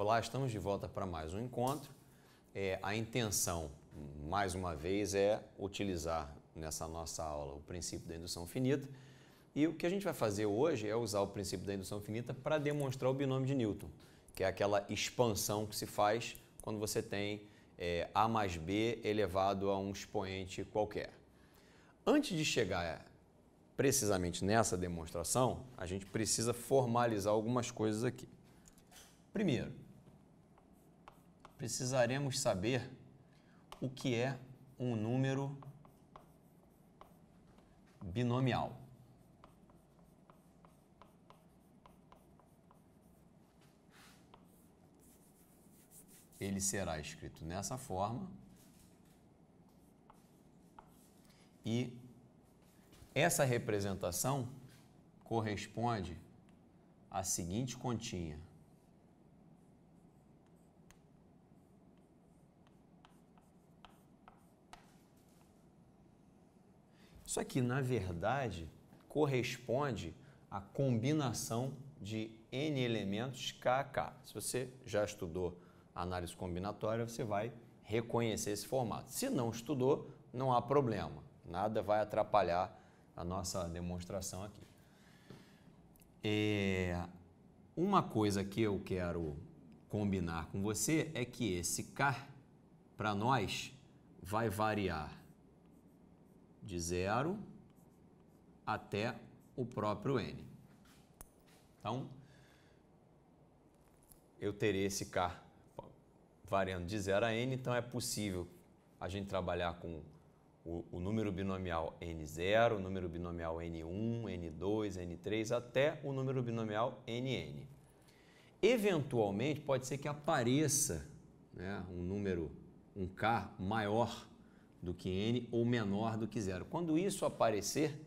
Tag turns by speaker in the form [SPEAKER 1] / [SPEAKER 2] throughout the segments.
[SPEAKER 1] Olá, estamos de volta para mais um encontro. É, a intenção, mais uma vez, é utilizar nessa nossa aula o princípio da indução finita. E o que a gente vai fazer hoje é usar o princípio da indução finita para demonstrar o binômio de Newton, que é aquela expansão que se faz quando você tem é, A mais B elevado a um expoente qualquer. Antes de chegar precisamente nessa demonstração, a gente precisa formalizar algumas coisas aqui. Primeiro, precisaremos saber o que é um número binomial. Ele será escrito nessa forma e essa representação corresponde à seguinte continha. Só que, na verdade, corresponde à combinação de N elementos KK. Se você já estudou análise combinatória, você vai reconhecer esse formato. Se não estudou, não há problema. Nada vai atrapalhar a nossa demonstração aqui. É, uma coisa que eu quero combinar com você é que esse K, para nós, vai variar de zero até o próprio N. Então, eu terei esse K variando de zero a N, então é possível a gente trabalhar com o, o, número binomial n0, o número binomial n1, n2, n3, até o número binomial nn. Eventualmente, pode ser que apareça né, um número, um k maior do que n ou menor do que zero. Quando isso aparecer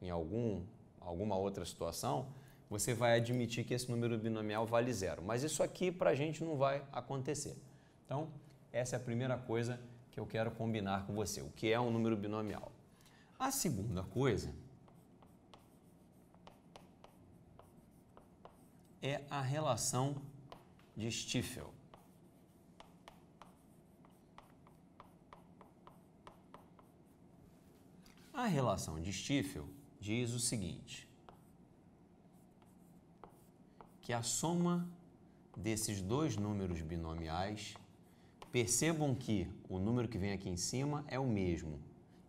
[SPEAKER 1] em algum, alguma outra situação, você vai admitir que esse número binomial vale zero. Mas isso aqui para a gente não vai acontecer. Então, essa é a primeira coisa que eu quero combinar com você, o que é um número binomial. A segunda coisa é a relação de Stifel. A relação de Stifel diz o seguinte: que a soma desses dois números binomiais, percebam que o número que vem aqui em cima é o mesmo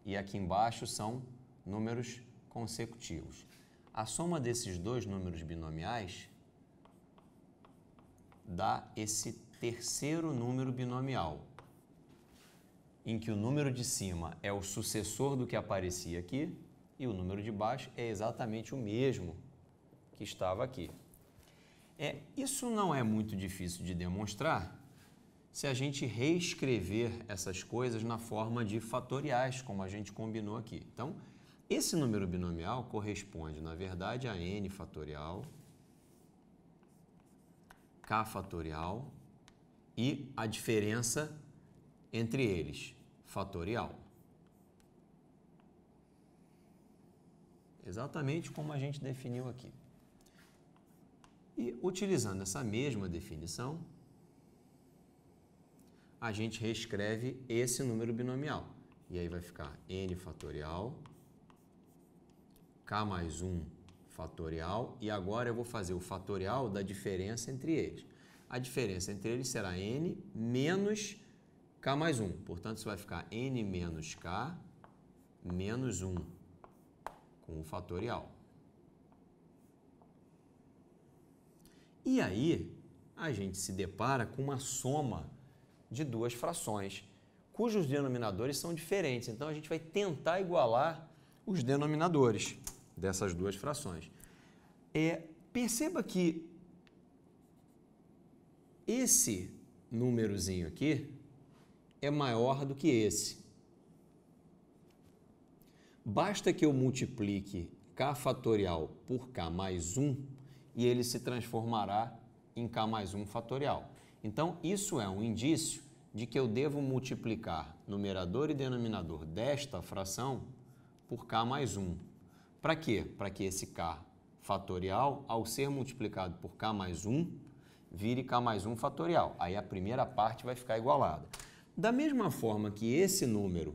[SPEAKER 1] e aqui embaixo são números consecutivos. A soma desses dois números binomiais dá esse terceiro número binomial, em que o número de cima é o sucessor do que aparecia aqui e o número de baixo é exatamente o mesmo que estava aqui. É, isso não é muito difícil de demonstrar se a gente reescrever essas coisas na forma de fatoriais, como a gente combinou aqui. Então, esse número binomial corresponde, na verdade, a n fatorial, k fatorial e a diferença entre eles fatorial. Exatamente como a gente definiu aqui. E utilizando essa mesma definição, a gente reescreve esse número binomial. E aí vai ficar n fatorial, k mais 1 fatorial, e agora eu vou fazer o fatorial da diferença entre eles. A diferença entre eles será n menos K mais 1. Portanto, isso vai ficar N menos K menos 1 com o fatorial. E aí, a gente se depara com uma soma de duas frações cujos denominadores são diferentes. Então, a gente vai tentar igualar os denominadores dessas duas frações. É, perceba que esse númerozinho aqui é maior do que esse. Basta que eu multiplique k fatorial por k mais 1 e ele se transformará em k mais 1 fatorial. Então, isso é um indício de que eu devo multiplicar numerador e denominador desta fração por k mais 1. Para quê? Para que esse k fatorial, ao ser multiplicado por k mais 1, vire k mais 1 fatorial. Aí a primeira parte vai ficar igualada. Da mesma forma que esse número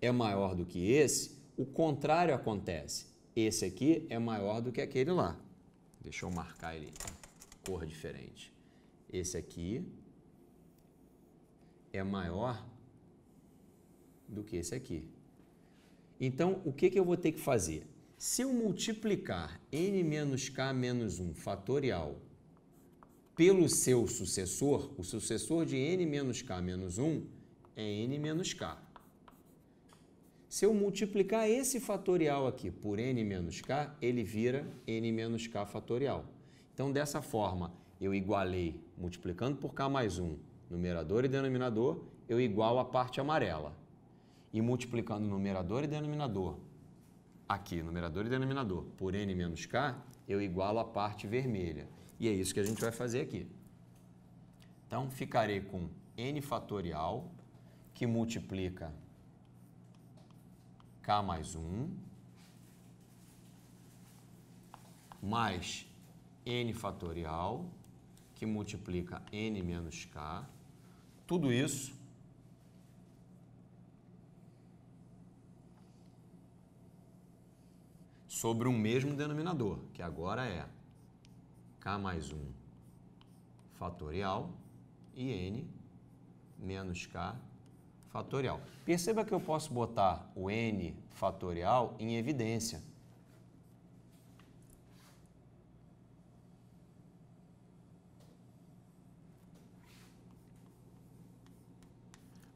[SPEAKER 1] é maior do que esse, o contrário acontece. Esse aqui é maior do que aquele lá. Deixa eu marcar ele cor diferente. Esse aqui é maior do que esse aqui. Então, o que, que eu vou ter que fazer? Se eu multiplicar n menos k menos 1 fatorial pelo seu sucessor, o sucessor de n-k-1 menos menos é n-k. menos Se eu multiplicar esse fatorial aqui por n-k, menos ele vira n-k menos fatorial. Então, dessa forma, eu igualei, multiplicando por k mais 1, numerador e denominador, eu igualo a parte amarela. E multiplicando numerador e denominador, aqui, numerador e denominador, por n-k, menos eu igualo a parte vermelha. E é isso que a gente vai fazer aqui. Então, ficarei com n fatorial, que multiplica k mais 1, mais n fatorial, que multiplica n menos k. Tudo isso sobre um mesmo denominador, que agora é k mais 1 fatorial e n menos k fatorial. Perceba que eu posso botar o n fatorial em evidência.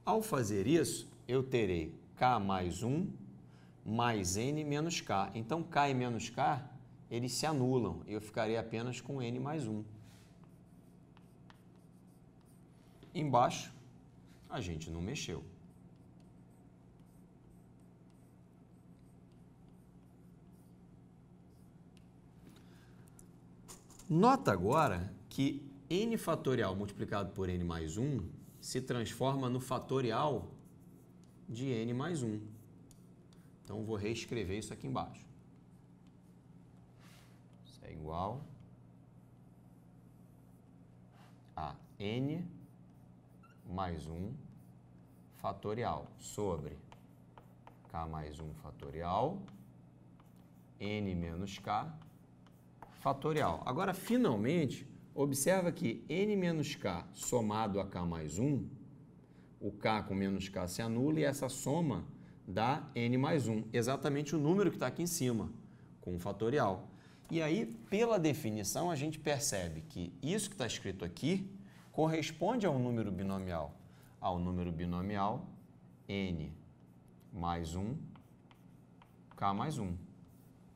[SPEAKER 1] Ao fazer isso, eu terei k mais 1 mais n menos k. Então, k e menos k eles se anulam. Eu ficarei apenas com n mais 1. Embaixo, a gente não mexeu. Nota agora que n fatorial multiplicado por n mais 1 se transforma no fatorial de n mais 1. Então, vou reescrever isso aqui embaixo é igual a n mais 1 fatorial sobre k mais 1 fatorial n menos k fatorial. Agora, finalmente, observa que n menos k somado a k mais 1, o k com menos k se anula e essa soma dá n mais 1, exatamente o número que está aqui em cima, com o fatorial. E aí, pela definição, a gente percebe que isso que está escrito aqui corresponde a um número binomial, ao número binomial n mais 1, k mais 1,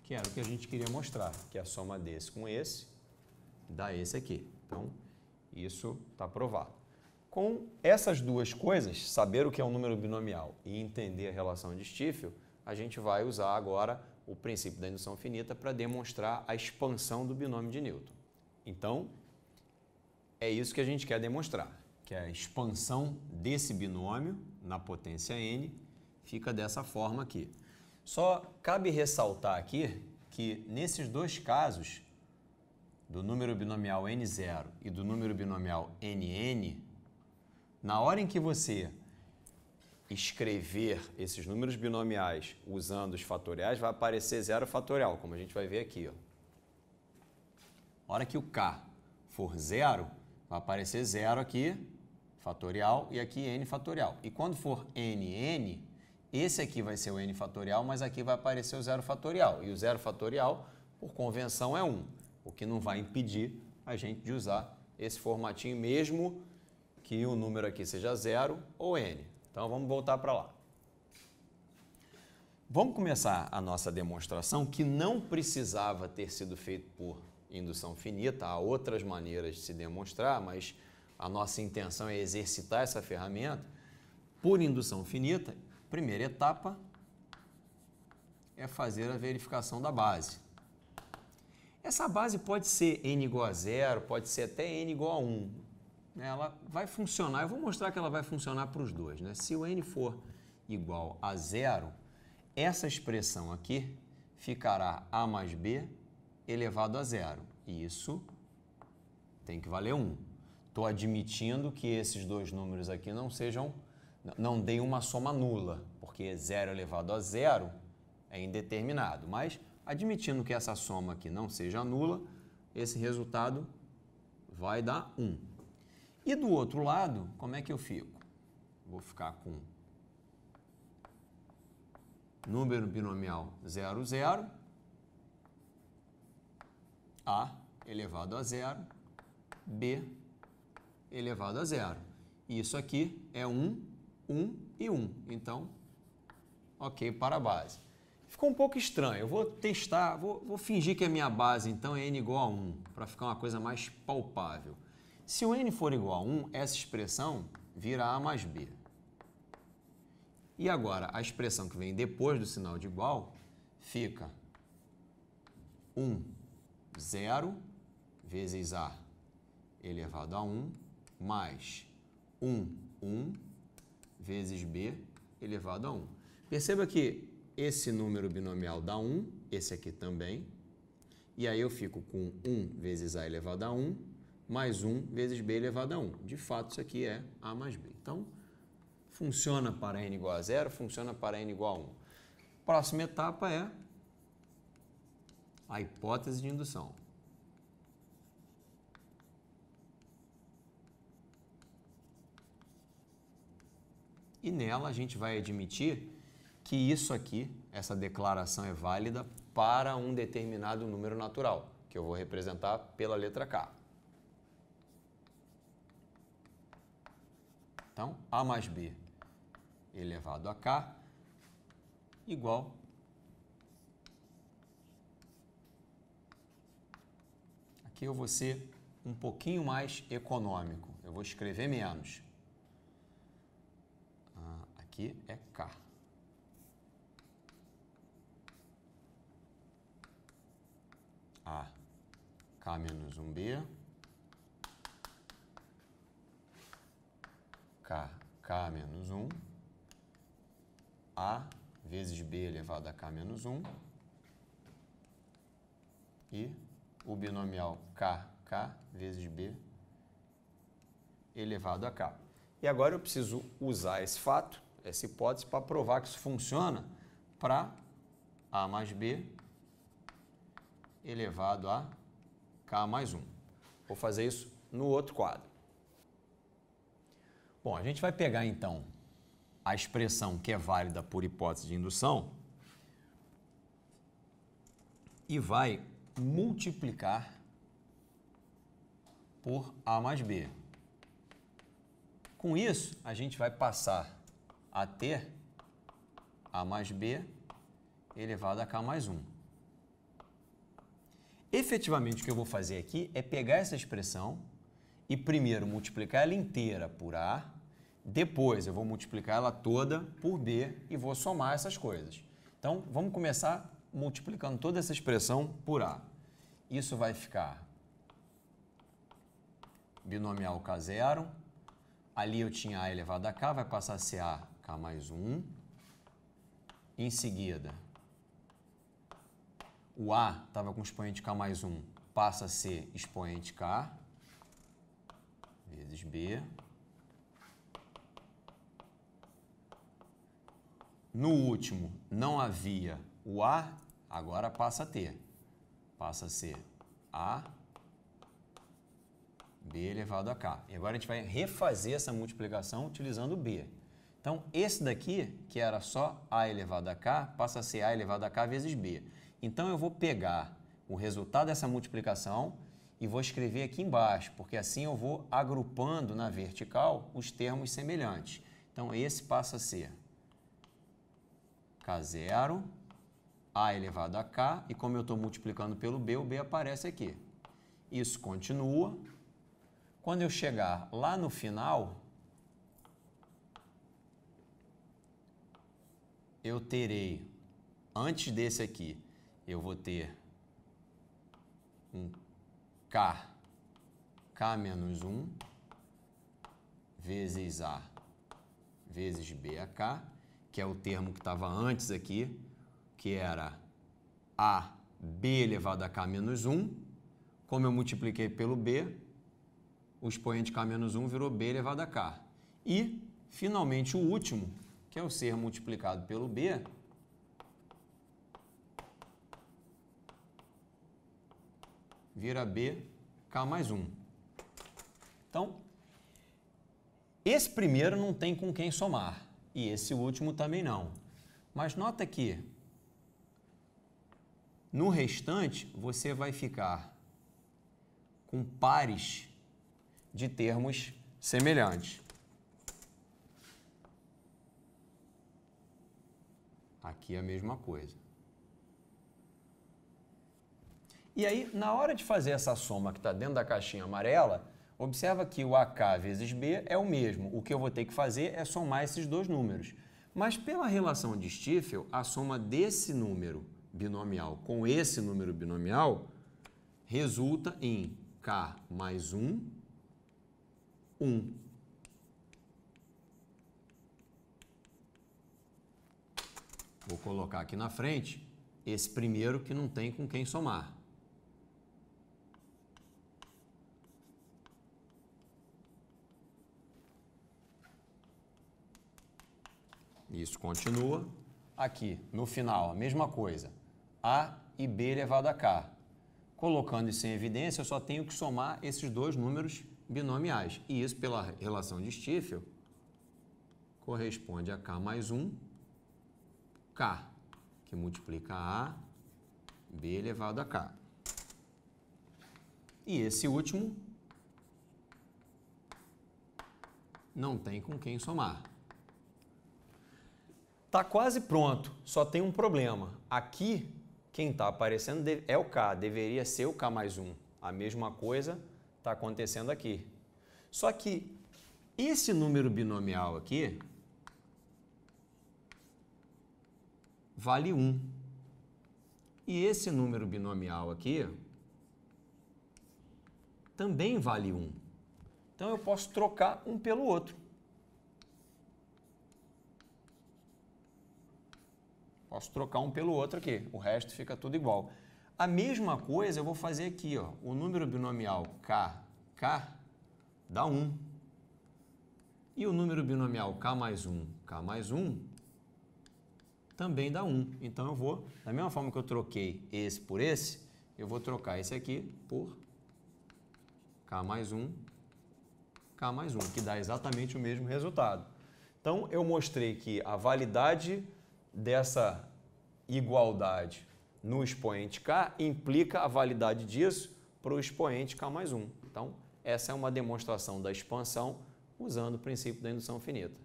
[SPEAKER 1] que era o que a gente queria mostrar, que é a soma desse com esse dá esse aqui. Então, isso está provado. Com essas duas coisas, saber o que é um número binomial e entender a relação de Stifel a gente vai usar agora o princípio da indução finita para demonstrar a expansão do binômio de Newton. Então, é isso que a gente quer demonstrar, que a expansão desse binômio na potência n fica dessa forma aqui. Só cabe ressaltar aqui que nesses dois casos, do número binomial n0 e do número binomial nn, na hora em que você escrever esses números binomiais usando os fatoriais, vai aparecer zero fatorial, como a gente vai ver aqui. Ó. A hora que o k for zero, vai aparecer zero aqui, fatorial, e aqui n fatorial. E quando for nn, esse aqui vai ser o n fatorial, mas aqui vai aparecer o zero fatorial. E o zero fatorial, por convenção, é 1, o que não vai impedir a gente de usar esse formatinho mesmo que o número aqui seja zero ou n. Então vamos voltar para lá. Vamos começar a nossa demonstração que não precisava ter sido feito por indução finita, há outras maneiras de se demonstrar, mas a nossa intenção é exercitar essa ferramenta por indução finita. Primeira etapa é fazer a verificação da base. Essa base pode ser n igual a zero, pode ser até n igual a 1 ela vai funcionar. Eu vou mostrar que ela vai funcionar para os dois. Né? Se o n for igual a zero, essa expressão aqui ficará a mais b elevado a zero. E isso tem que valer 1. Um. Estou admitindo que esses dois números aqui não sejam, não deem uma soma nula, porque zero elevado a zero é indeterminado. Mas, admitindo que essa soma aqui não seja nula, esse resultado vai dar 1. Um. E do outro lado, como é que eu fico? Vou ficar com número binomial 0, 0, a elevado a zero, b elevado a zero. Isso aqui é 1, 1 e 1. Então, ok para a base. Ficou um pouco estranho. Eu vou testar, vou, vou fingir que a minha base, então, é n igual a 1, para ficar uma coisa mais palpável. Se o n for igual a 1, essa expressão vira a mais b. E agora, a expressão que vem depois do sinal de igual fica 1, 0, vezes a elevado a 1, mais 1, 1, vezes b elevado a 1. Perceba que esse número binomial dá 1, esse aqui também, e aí eu fico com 1 vezes a elevado a 1, mais 1 vezes b elevado a 1. De fato, isso aqui é a mais b. Então, funciona para n igual a zero, funciona para n igual a 1. Próxima etapa é a hipótese de indução. E nela a gente vai admitir que isso aqui, essa declaração é válida para um determinado número natural, que eu vou representar pela letra K. Então, A mais B elevado a K igual Aqui eu vou ser um pouquinho mais econômico. Eu vou escrever menos. Ah, aqui é K. A. K menos 1B K, K menos 1, A vezes B elevado a K menos 1, e o binomial K, K vezes B elevado a K. E agora eu preciso usar esse fato, essa hipótese, para provar que isso funciona para A mais B elevado a K mais 1. Vou fazer isso no outro quadro. Bom, a gente vai pegar então a expressão que é válida por hipótese de indução e vai multiplicar por A mais B. Com isso, a gente vai passar a ter A mais B elevado a K mais 1. Efetivamente, o que eu vou fazer aqui é pegar essa expressão e primeiro multiplicar ela inteira por A depois eu vou multiplicar ela toda por b e vou somar essas coisas. Então vamos começar multiplicando toda essa expressão por a. Isso vai ficar binomial k0. Ali eu tinha a elevado a k, vai passar a ser a k mais 1. Em seguida, o a estava com expoente k mais 1, passa a ser expoente k vezes b No último não havia o A, agora passa a ter. Passa a ser A, B elevado a K. E agora a gente vai refazer essa multiplicação utilizando B. Então, esse daqui, que era só A elevado a K, passa a ser A elevado a K vezes B. Então, eu vou pegar o resultado dessa multiplicação e vou escrever aqui embaixo, porque assim eu vou agrupando na vertical os termos semelhantes. Então, esse passa a ser K0, A elevado a K, e como eu estou multiplicando pelo B, o B aparece aqui. Isso continua. Quando eu chegar lá no final, eu terei, antes desse aqui, eu vou ter um K, K menos 1, vezes A, vezes B a K, que é o termo que estava antes aqui, que era a b elevado a k menos 1. Como eu multipliquei pelo b, o expoente k menos 1 virou b elevado a k. E, finalmente, o último, que é o ser multiplicado pelo b, vira b k mais 1. Então, esse primeiro não tem com quem somar e esse último também não. Mas nota que no restante você vai ficar com pares de termos semelhantes. Aqui é a mesma coisa. E aí, na hora de fazer essa soma que está dentro da caixinha amarela, Observa que o AK vezes B é o mesmo. O que eu vou ter que fazer é somar esses dois números. Mas pela relação de Stifel, a soma desse número binomial com esse número binomial resulta em K mais 1, 1. Vou colocar aqui na frente esse primeiro que não tem com quem somar. Isso continua. Aqui, no final, a mesma coisa. A e B elevado a K. Colocando isso em evidência, eu só tenho que somar esses dois números binomiais. E isso, pela relação de Stifel corresponde a K mais 1, K, que multiplica A, B elevado a K. E esse último não tem com quem somar. Tá quase pronto, só tem um problema. Aqui, quem está aparecendo é o K, deveria ser o K mais 1. A mesma coisa está acontecendo aqui. Só que esse número binomial aqui vale 1. E esse número binomial aqui também vale 1. Então eu posso trocar um pelo outro. Posso trocar um pelo outro aqui, o resto fica tudo igual. A mesma coisa eu vou fazer aqui, ó. o número binomial k, k dá 1. E o número binomial k mais 1, k mais 1 também dá 1. Então eu vou, da mesma forma que eu troquei esse por esse, eu vou trocar esse aqui por k mais 1, k mais 1, que dá exatamente o mesmo resultado. Então eu mostrei que a validade dessa igualdade no expoente K implica a validade disso para o expoente K mais 1. Então, essa é uma demonstração da expansão usando o princípio da indução finita.